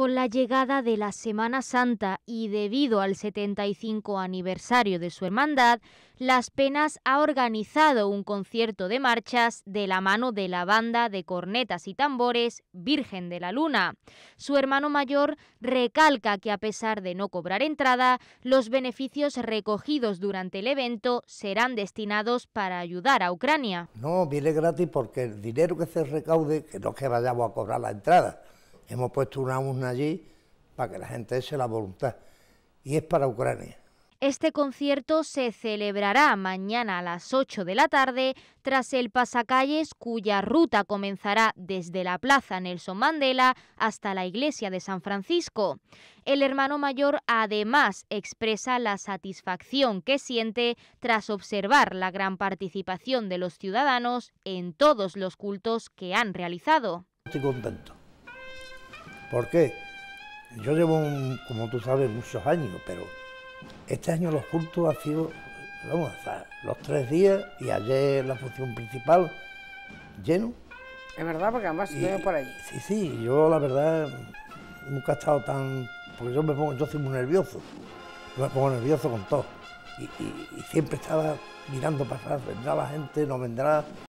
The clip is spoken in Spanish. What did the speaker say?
con la llegada de la Semana Santa y debido al 75 aniversario de su hermandad, Las Penas ha organizado un concierto de marchas de la mano de la banda de cornetas y tambores Virgen de la Luna. Su hermano mayor recalca que a pesar de no cobrar entrada, los beneficios recogidos durante el evento serán destinados para ayudar a Ucrania. No, viene gratis porque el dinero que se recaude, que no es que vayamos a cobrar la entrada, Hemos puesto una urna allí para que la gente eche la voluntad. Y es para Ucrania. Este concierto se celebrará mañana a las 8 de la tarde tras el pasacalles cuya ruta comenzará desde la Plaza Nelson Mandela hasta la Iglesia de San Francisco. El hermano mayor además expresa la satisfacción que siente tras observar la gran participación de los ciudadanos en todos los cultos que han realizado. Estoy contento ¿Por qué? Yo llevo, como tú sabes, muchos años, pero este año los cultos han sido, vamos, los tres días y ayer la función principal lleno. Es verdad, porque además y, por ahí. Sí, sí, yo la verdad nunca he estado tan. Porque yo me pongo, yo soy muy nervioso. Yo me pongo nervioso con todo. Y, siempre estaba mirando pasar, vendrá la gente, no vendrá,